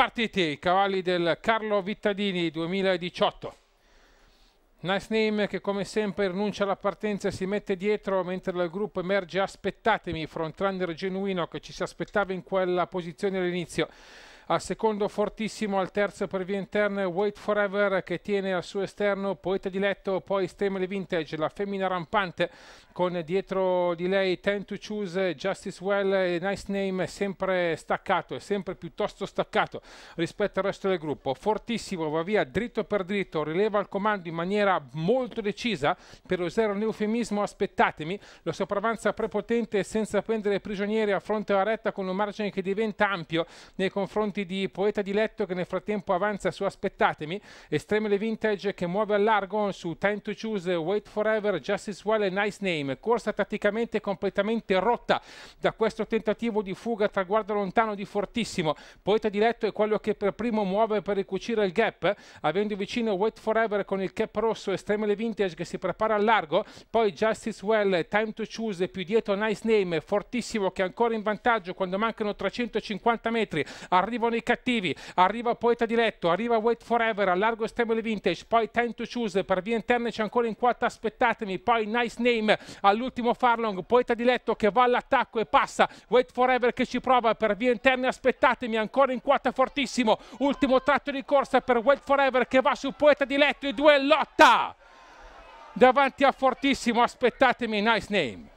partiti i cavalli del Carlo Vittadini 2018. Nice Name che come sempre rinuncia alla partenza e si mette dietro mentre il gruppo emerge Aspettatemi, frontrunner genuino che ci si aspettava in quella posizione all'inizio al secondo fortissimo, al terzo per via interna Wait Forever che tiene al suo esterno Poeta di Letto, poi Stemele Vintage, la femmina rampante con dietro di lei Tend to Choose, Justice Well e Nice Name sempre staccato e sempre piuttosto staccato rispetto al resto del gruppo. Fortissimo, va via dritto per dritto, rileva il comando in maniera molto decisa per usare un eufemismo aspettatemi, lo sopravanza prepotente senza prendere prigionieri a fronte alla retta con un margine che diventa ampio nei confronti minuti di Poeta di letto che nel frattempo avanza su Aspettatemi, Estremele Vintage che muove al largo su Time to Choose, Wait Forever, Justice Well e Nice Name, corsa tatticamente completamente rotta da questo tentativo di fuga tra guardo lontano di Fortissimo. Poeta di letto è quello che per primo muove per ricucire il gap, avendo vicino Wait Forever con il cap rosso, Estremele Vintage che si prepara al largo, poi Justice Well, Time to Choose, più dietro Nice Name, Fortissimo che è ancora in vantaggio quando mancano 350 metri, arriva con i cattivi, arriva Poeta Diretto, arriva Wait Forever, allargo largo Vintage, poi Time to Choose, per via interna c'è ancora in quattro, Aspettatemi, poi Nice Name, all'ultimo Farlong, Poeta Diretto che va all'attacco e passa, Wait Forever che ci prova, per via interna Aspettatemi, ancora in quattro fortissimo, ultimo tratto di corsa per Wait Forever che va su Poeta Diretto, i due lotta! Davanti a fortissimo, aspettatemi, nice name.